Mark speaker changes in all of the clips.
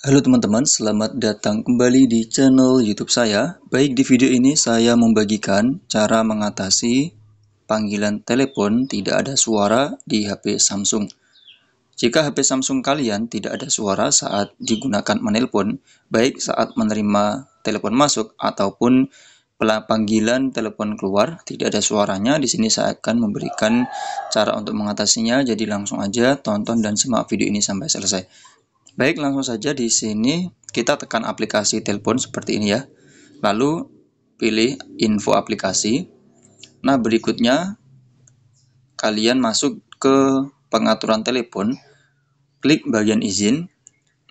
Speaker 1: Halo teman-teman, selamat datang kembali di channel YouTube saya. Baik, di video ini saya membagikan cara mengatasi panggilan telepon tidak ada suara di HP Samsung. Jika HP Samsung kalian tidak ada suara saat digunakan menelpon, baik saat menerima telepon masuk ataupun panggilan telepon keluar, tidak ada suaranya, di sini saya akan memberikan cara untuk mengatasinya. Jadi langsung aja tonton dan simak video ini sampai selesai. Baik, langsung saja di sini kita tekan aplikasi telepon seperti ini ya. Lalu pilih info aplikasi. Nah, berikutnya kalian masuk ke pengaturan telepon, klik bagian izin.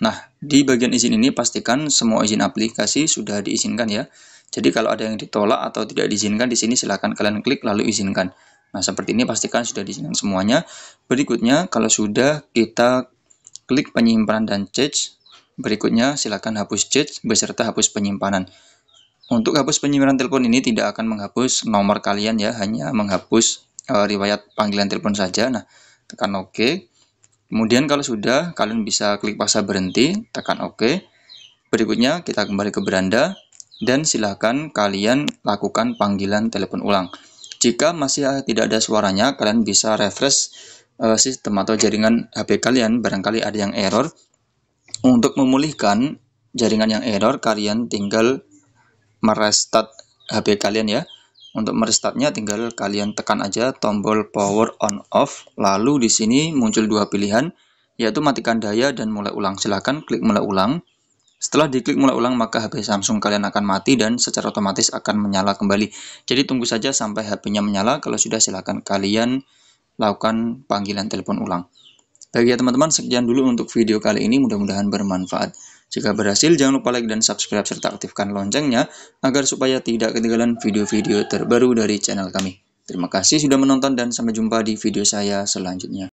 Speaker 1: Nah, di bagian izin ini pastikan semua izin aplikasi sudah diizinkan ya. Jadi kalau ada yang ditolak atau tidak diizinkan di sini silahkan kalian klik lalu izinkan. Nah, seperti ini pastikan sudah diizinkan semuanya. Berikutnya, kalau sudah kita Klik penyimpanan dan change. Berikutnya, silakan hapus change beserta hapus penyimpanan. Untuk hapus penyimpanan telepon ini tidak akan menghapus nomor kalian ya, hanya menghapus e, riwayat panggilan telepon saja. Nah, tekan OK. Kemudian kalau sudah, kalian bisa klik paksa berhenti, tekan OK. Berikutnya, kita kembali ke beranda, dan silakan kalian lakukan panggilan telepon ulang. Jika masih tidak ada suaranya, kalian bisa refresh uh, sistem atau jaringan HP kalian barangkali ada yang error untuk memulihkan jaringan yang error kalian tinggal merestart HP kalian ya untuk merestartnya tinggal kalian tekan aja tombol power on off lalu di sini muncul dua pilihan yaitu matikan daya dan mulai ulang silahkan klik mulai ulang setelah diklik mulai ulang, maka HP Samsung kalian akan mati dan secara otomatis akan menyala kembali. Jadi tunggu saja sampai HP-nya menyala. Kalau sudah, silahkan kalian lakukan panggilan telepon ulang. Baik ya teman-teman, sekian dulu untuk video kali ini, mudah-mudahan bermanfaat. Jika berhasil, jangan lupa like dan subscribe serta aktifkan loncengnya agar supaya tidak ketinggalan video-video terbaru dari channel kami. Terima kasih sudah menonton dan sampai jumpa di video saya selanjutnya.